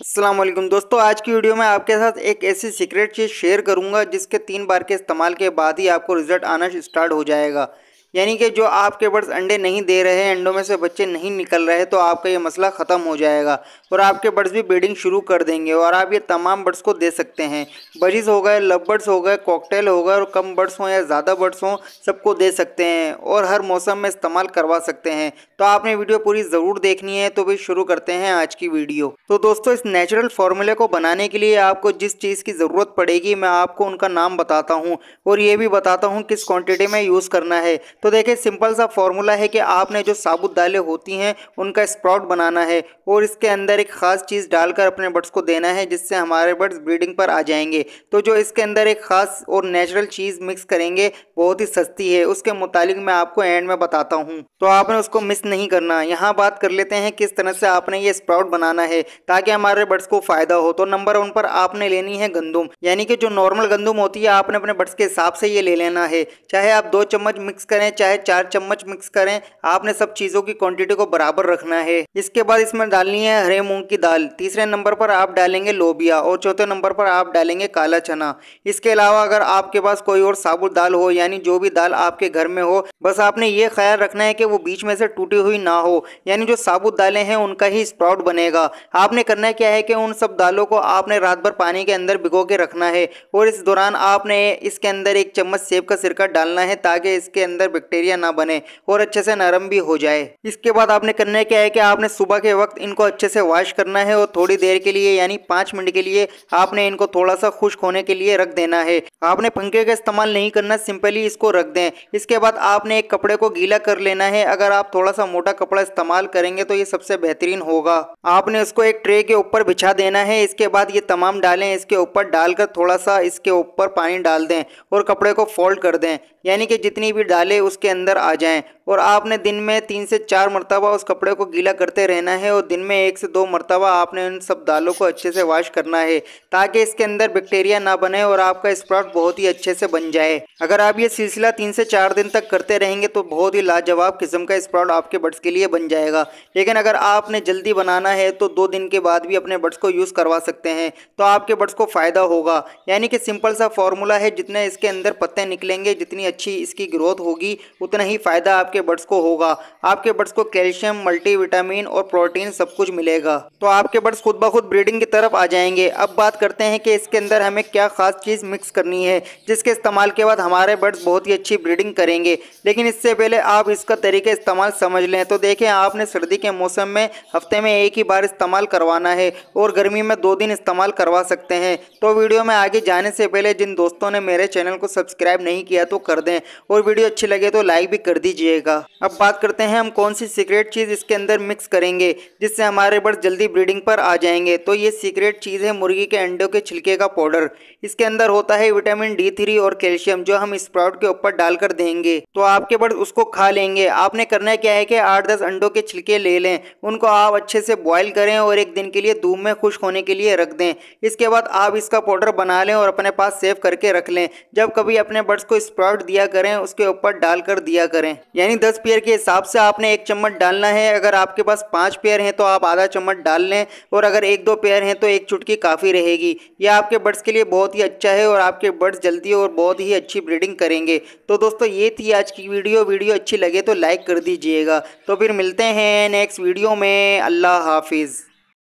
असलम दोस्तों आज की वीडियो में आपके साथ एक ऐसी सीक्रेट चीज़ शेयर करूंगा जिसके तीन बार के इस्तेमाल के बाद ही आपको रिजल्ट आना स्टार्ट हो जाएगा यानी कि जो आपके बर्ड्स अंडे नहीं दे रहे हैं अंडों में से बच्चे नहीं निकल रहे तो आपका ये मसला ख़त्म हो जाएगा और आपके बर्ड्स भी ब्रीडिंग शुरू कर देंगे और आप ये तमाम बर्ड्स को दे सकते हैं बजिस हो गए लव बर्ड्स हो गए कॉकटेल हो गए और कम बर्ड्स हों या ज़्यादा बर्ड्स हों सबको दे सकते हैं और हर मौसम में इस्तेमाल करवा सकते हैं तो आपने वीडियो पूरी ज़रूर देखनी है तो भी शुरू करते हैं आज की वीडियो तो दोस्तों इस नेचुरल फार्मूले को बनाने के लिए आपको जिस चीज़ की ज़रूरत पड़ेगी मैं आपको उनका नाम बताता हूँ और ये भी बताता हूँ किस क्वान्टिटी में यूज़ करना है तो तो देखिए सिंपल सा फॉर्मूला है कि आपने जो साबुत दालें होती हैं उनका स्प्राउट बनाना है और इसके अंदर एक ख़ास चीज़ डालकर अपने बर्ड्स को देना है जिससे हमारे बर्ड्स ब्रीडिंग पर आ जाएंगे तो जो इसके अंदर एक ख़ास और नेचुरल चीज़ मिक्स करेंगे बहुत ही सस्ती है उसके मुतालिक मैं आपको एंड में बताता हूँ तो आपने उसको मिस नहीं करना यहाँ बात कर लेते हैं किस तरह से आपने ये स्प्राउट बनाना है ताकि हमारे बर्ड्स को फ़ायदा हो तो नंबर वन पर आपने लेनी है गंदुम यानी कि जो नॉर्मल गंदुम होती है आपने अपने बर्ड्स के हिसाब से ये ले लेना है चाहे आप दो चम्मच मिक्स करें करें चाहे चार चम्मच मिक्स करें आपने सब चीज़ों की क्वांटिटी को बराबर रखना है इसके बाद इसमें डालनी है हरे मूंग की दाल तीसरे नंबर पर आप डालेंगे लोबिया और चौथे नंबर पर आप डालेंगे काला चना इसके अलावा अगर आपके पास कोई और साबुत दाल हो यानी जो भी दाल आपके घर में हो बस आपने ये ख्याल रखना है कि वो बीच में से टूटी हुई ना हो यानी जो साबुत दालें हैं उनका ही स्प्राउट बनेगा आपने करना क्या है कि उन सब दालों को आपने रात भर पानी के अंदर भिगो के रखना है और इस दौरान आपने इसके अंदर एक चम्मच सेब का सिरका डालना है ताकि इसके अंदर बैक्टीरिया ना बने और अच्छे से नरम भी हो जाए इसके बाद आपने करने क्या है कि आपने सुबह के वक्त इनको अच्छे से वॉश करना है और थोड़ी देर के लिए यानी पाँच मिनट के लिए आपने इनको थोड़ा सा खुश्क होने के लिए रख देना है आपने पंखे का इस्तेमाल नहीं करना सिंपली इसको रख दें इसके बाद आपने एक कपड़े को गीला कर लेना है अगर आप थोड़ा सा मोटा कपड़ा इस्तेमाल करेंगे तो ये सबसे बेहतरीन होगा आपने उसको एक ट्रे के ऊपर बिछा देना है इसके बाद ये तमाम डालें इसके ऊपर डालकर थोड़ा सा इसके ऊपर पानी डाल दें और कपड़े को फोल्ड कर दें यानी कि जितनी भी डालें उसके अंदर आ जाएं और आपने दिन में तीन से चार मरतबा उस कपड़े को गीला करते रहना है और दिन में एक से दो मरतबा आपने उन सब दालों को अच्छे से वाश करना है ताकि इसके अंदर बैक्टीरिया ना बने और आपका स्प्राउट बहुत ही अच्छे से बन जाए अगर आप ये सिलसिला तीन से चार दिन तक करते रहेंगे तो बहुत ही लाजवाब किस्म का स्प्राउट आपके बर्ड्स के लिए बन जाएगा लेकिन अगर आपने जल्दी बनाना है तो दो दिन के बाद भी अपने बर्ड्स को यूज़ करवा सकते हैं तो आपके बर्ड्स को फ़ायदा होगा यानी कि सिंपल सा फॉर्मूला है जितने इसके अंदर पत्ते निकलेंगे जितनी अच्छी इसकी ग्रोथ होगी उतना ही फ़ायदा आपके आपके बर्ड्स को होगा आपके बर्ड्स को कैल्शियम मल्टीविटामिन और प्रोटीन सब कुछ मिलेगा तो आपके बर्ड्स खुद ब खुद ब्रीडिंग की तरफ आ जाएंगे अब बात करते हैं कि इसके अंदर हमें क्या खास चीज़ मिक्स करनी है जिसके इस्तेमाल के बाद हमारे बर्ड्स बहुत ही अच्छी ब्रीडिंग करेंगे लेकिन इससे पहले आप इसका तरीके इस्तेमाल समझ लें तो देखें आपने सर्दी के मौसम में हफ्ते में एक ही बार इस्तेमाल करवाना है और गर्मी में दो दिन इस्तेमाल करवा सकते हैं तो वीडियो में आगे जाने से पहले जिन दोस्तों ने मेरे चैनल को सब्सक्राइब नहीं किया तो कर दें और वीडियो अच्छी लगे तो लाइक भी कर दीजिएगा जाएगा अब बात करते हैं हम कौन सी सीक्रेट चीज़ इसके अंदर मिक्स करेंगे जिससे हमारे बर्ड जल्दी ब्रीडिंग पर आ जाएंगे तो ये सीक्रेट चीज़ है मुर्गी के अंडों के छिलके का पाउडर इसके अंदर होता है विटामिन डी थ्री और कैल्शियम जो हम स्प्राउट के ऊपर डालकर देंगे तो आपके बर्ड उसको खा लेंगे आपने करना क्या है कि आठ दस अंडों के छिलके ले लें उनको आप अच्छे से बॉयल करें और एक दिन के लिए धूप में खुश्क होने के लिए रख दें इसके बाद आप इसका पाउडर बना लें और अपने पास सेव करके रख लें जब कभी अपने बर्ड्स को स्प्राउट दिया करें उसके ऊपर डालकर दिया करें यानी दस पेयर के हिसाब से आपने एक चम्मच डालना है अगर आपके पास पाँच पेयर हैं तो आप आधा चम्मच डाल लें और अगर एक दो पेयर हैं तो एक चुटकी काफ़ी रहेगी यह आपके बर्ड्स के लिए बहुत ही अच्छा है और आपके बर्ड्स जल्दी और बहुत ही अच्छी ब्रीडिंग करेंगे तो दोस्तों ये थी आज की वीडियो वीडियो अच्छी लगे तो लाइक कर दीजिएगा तो फिर मिलते हैं नेक्स्ट वीडियो में अल्लाह हाफिज़